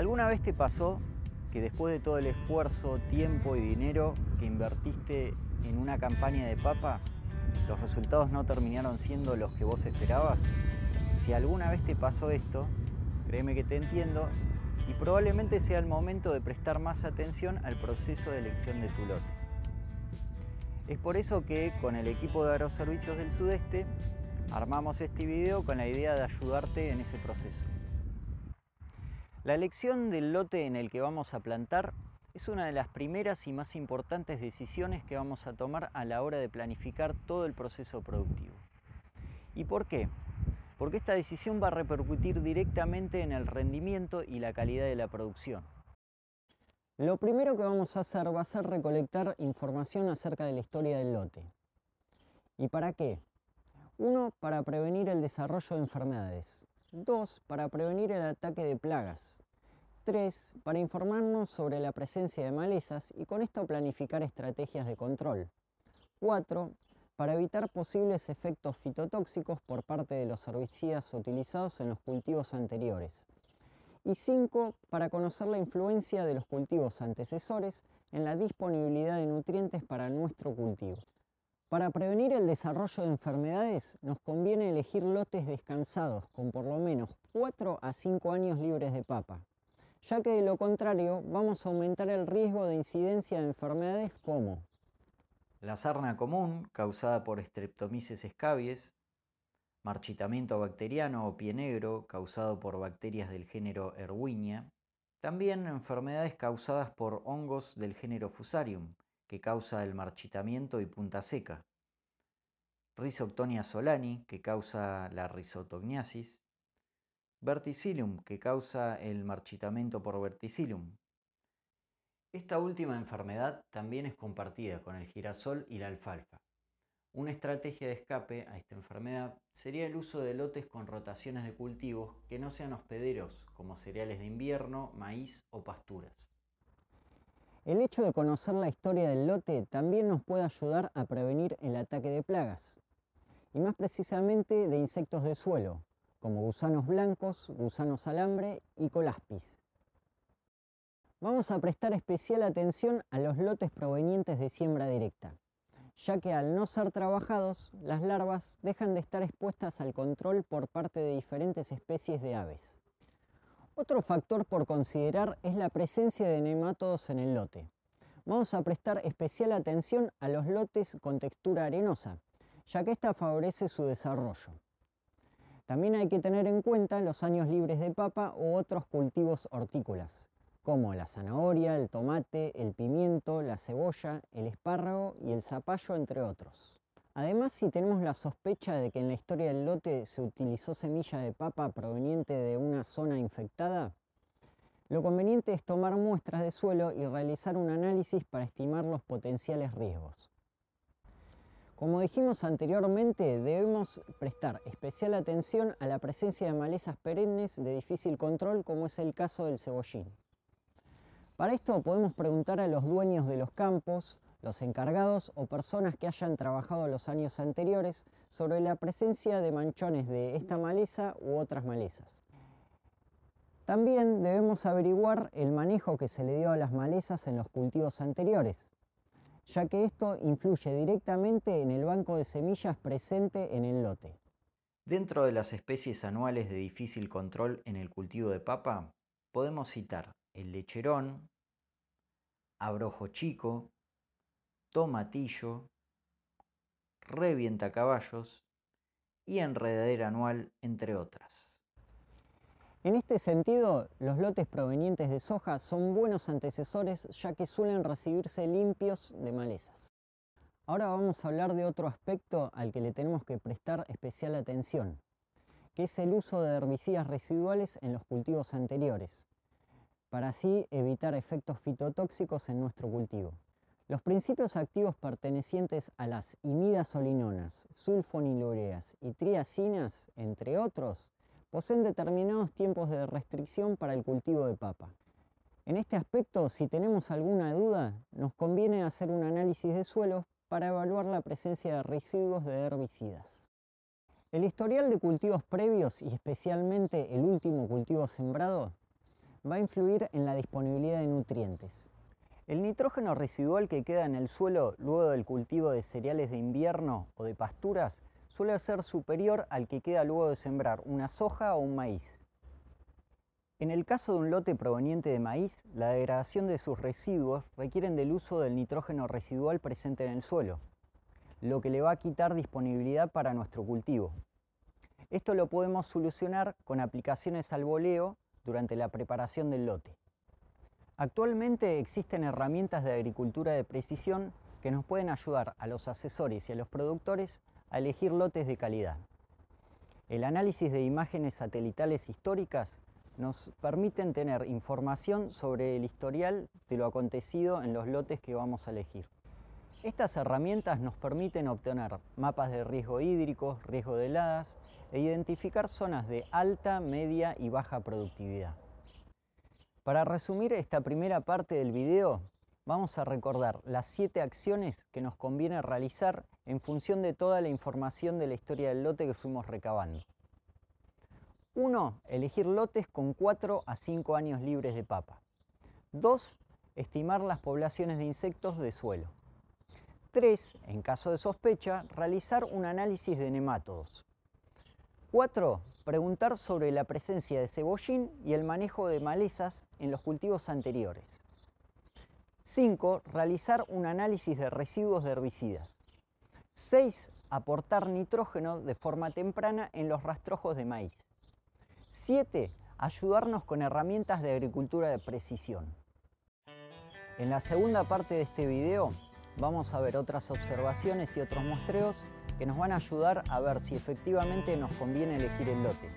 ¿Alguna vez te pasó que después de todo el esfuerzo, tiempo y dinero que invertiste en una campaña de papa, los resultados no terminaron siendo los que vos esperabas? Si alguna vez te pasó esto, créeme que te entiendo y probablemente sea el momento de prestar más atención al proceso de elección de tu lote. Es por eso que con el equipo de Aeroservicios del Sudeste armamos este video con la idea de ayudarte en ese proceso. La elección del lote en el que vamos a plantar es una de las primeras y más importantes decisiones que vamos a tomar a la hora de planificar todo el proceso productivo. ¿Y por qué? Porque esta decisión va a repercutir directamente en el rendimiento y la calidad de la producción. Lo primero que vamos a hacer va a ser recolectar información acerca de la historia del lote. ¿Y para qué? Uno, para prevenir el desarrollo de enfermedades. 2. Para prevenir el ataque de plagas. 3. Para informarnos sobre la presencia de malezas y con esto planificar estrategias de control. 4. Para evitar posibles efectos fitotóxicos por parte de los herbicidas utilizados en los cultivos anteriores. Y 5. Para conocer la influencia de los cultivos antecesores en la disponibilidad de nutrientes para nuestro cultivo. Para prevenir el desarrollo de enfermedades, nos conviene elegir lotes descansados con por lo menos 4 a 5 años libres de papa, ya que de lo contrario vamos a aumentar el riesgo de incidencia de enfermedades como la sarna común causada por Streptomyces scabies, marchitamiento bacteriano o pie negro causado por bacterias del género Erwinia, también enfermedades causadas por hongos del género Fusarium, que causa el marchitamiento y punta seca. Rhizoctonia solani, que causa la rizotogniasis. Verticillium, que causa el marchitamiento por verticillium. Esta última enfermedad también es compartida con el girasol y la alfalfa. Una estrategia de escape a esta enfermedad sería el uso de lotes con rotaciones de cultivos que no sean hospederos, como cereales de invierno, maíz o pasturas. El hecho de conocer la historia del lote también nos puede ayudar a prevenir el ataque de plagas, y más precisamente de insectos de suelo, como gusanos blancos, gusanos alambre y colaspis. Vamos a prestar especial atención a los lotes provenientes de siembra directa, ya que al no ser trabajados, las larvas dejan de estar expuestas al control por parte de diferentes especies de aves. Otro factor por considerar es la presencia de nematodos en el lote. Vamos a prestar especial atención a los lotes con textura arenosa, ya que esta favorece su desarrollo. También hay que tener en cuenta los años libres de papa u otros cultivos hortícolas, como la zanahoria, el tomate, el pimiento, la cebolla, el espárrago y el zapallo, entre otros. Además, si tenemos la sospecha de que en la historia del lote se utilizó semilla de papa proveniente de una zona infectada, lo conveniente es tomar muestras de suelo y realizar un análisis para estimar los potenciales riesgos. Como dijimos anteriormente, debemos prestar especial atención a la presencia de malezas perennes de difícil control, como es el caso del cebollín. Para esto podemos preguntar a los dueños de los campos, los encargados o personas que hayan trabajado los años anteriores sobre la presencia de manchones de esta maleza u otras malezas. También debemos averiguar el manejo que se le dio a las malezas en los cultivos anteriores, ya que esto influye directamente en el banco de semillas presente en el lote. Dentro de las especies anuales de difícil control en el cultivo de papa, podemos citar el lecherón, abrojo chico, tomatillo, revienta caballos y enredadera anual, entre otras. En este sentido, los lotes provenientes de soja son buenos antecesores ya que suelen recibirse limpios de malezas. Ahora vamos a hablar de otro aspecto al que le tenemos que prestar especial atención, que es el uso de herbicidas residuales en los cultivos anteriores, para así evitar efectos fitotóxicos en nuestro cultivo. Los principios activos pertenecientes a las imidazolinonas, sulfonilureas y triacinas, entre otros, poseen determinados tiempos de restricción para el cultivo de papa. En este aspecto, si tenemos alguna duda, nos conviene hacer un análisis de suelos para evaluar la presencia de residuos de herbicidas. El historial de cultivos previos y especialmente el último cultivo sembrado va a influir en la disponibilidad de nutrientes, el nitrógeno residual que queda en el suelo luego del cultivo de cereales de invierno o de pasturas suele ser superior al que queda luego de sembrar una soja o un maíz. En el caso de un lote proveniente de maíz, la degradación de sus residuos requieren del uso del nitrógeno residual presente en el suelo, lo que le va a quitar disponibilidad para nuestro cultivo. Esto lo podemos solucionar con aplicaciones al boleo durante la preparación del lote. Actualmente existen herramientas de agricultura de precisión que nos pueden ayudar a los asesores y a los productores a elegir lotes de calidad. El análisis de imágenes satelitales históricas nos permiten tener información sobre el historial de lo acontecido en los lotes que vamos a elegir. Estas herramientas nos permiten obtener mapas de riesgo hídrico, riesgo de heladas e identificar zonas de alta, media y baja productividad. Para resumir esta primera parte del video, vamos a recordar las 7 acciones que nos conviene realizar en función de toda la información de la historia del lote que fuimos recabando. 1. Elegir lotes con 4 a 5 años libres de papa. 2. Estimar las poblaciones de insectos de suelo. 3. En caso de sospecha, realizar un análisis de nematodos. 4. Preguntar sobre la presencia de cebollín y el manejo de malezas en los cultivos anteriores. 5. Realizar un análisis de residuos de herbicidas. 6. Aportar nitrógeno de forma temprana en los rastrojos de maíz. 7. Ayudarnos con herramientas de agricultura de precisión. En la segunda parte de este video vamos a ver otras observaciones y otros muestreos que nos van a ayudar a ver si efectivamente nos conviene elegir el lote.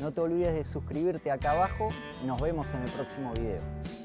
No te olvides de suscribirte acá abajo, nos vemos en el próximo video.